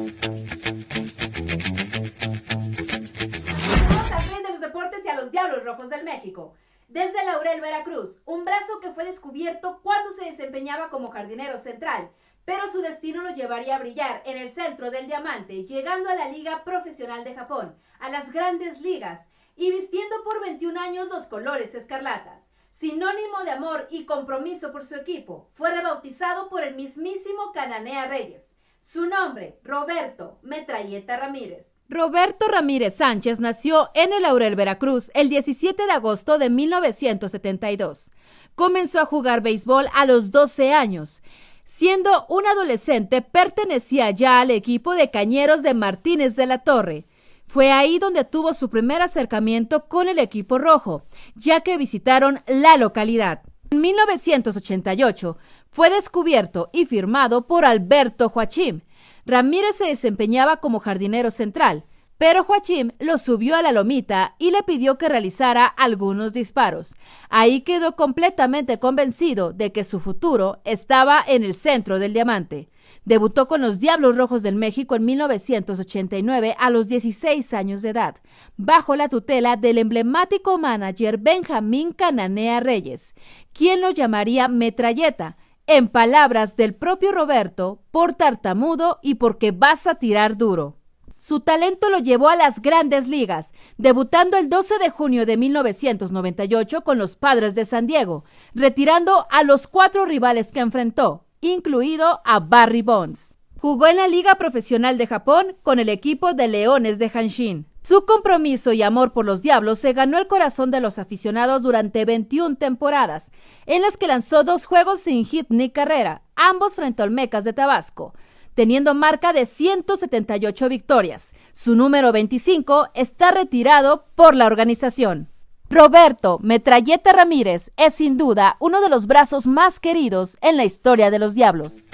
Vamos al de los deportes y a los Diablos Rojos del México. Desde Laurel, Veracruz, un brazo que fue descubierto cuando se desempeñaba como jardinero central, pero su destino lo llevaría a brillar en el centro del diamante, llegando a la Liga Profesional de Japón, a las grandes ligas, y vistiendo por 21 años los colores escarlatas sinónimo de amor y compromiso por su equipo, fue rebautizado por el mismísimo Cananea Reyes, su nombre, Roberto Metralleta Ramírez. Roberto Ramírez Sánchez nació en el Aurel Veracruz, el 17 de agosto de 1972. Comenzó a jugar béisbol a los 12 años. Siendo un adolescente, pertenecía ya al equipo de Cañeros de Martínez de la Torre. Fue ahí donde tuvo su primer acercamiento con el equipo rojo, ya que visitaron la localidad. En 1988 fue descubierto y firmado por Alberto Joachim. Ramírez se desempeñaba como jardinero central pero Joachim lo subió a la lomita y le pidió que realizara algunos disparos. Ahí quedó completamente convencido de que su futuro estaba en el centro del diamante. Debutó con los Diablos Rojos del México en 1989 a los 16 años de edad, bajo la tutela del emblemático manager Benjamín Cananea Reyes, quien lo llamaría metralleta, en palabras del propio Roberto, por tartamudo y porque vas a tirar duro. Su talento lo llevó a las grandes ligas, debutando el 12 de junio de 1998 con los Padres de San Diego, retirando a los cuatro rivales que enfrentó, incluido a Barry Bonds. Jugó en la Liga Profesional de Japón con el equipo de Leones de Hanshin. Su compromiso y amor por los Diablos se ganó el corazón de los aficionados durante 21 temporadas, en las que lanzó dos juegos sin hit ni carrera, ambos frente al Mecas de Tabasco teniendo marca de 178 victorias. Su número 25 está retirado por la organización. Roberto Metralleta Ramírez es sin duda uno de los brazos más queridos en la historia de los Diablos.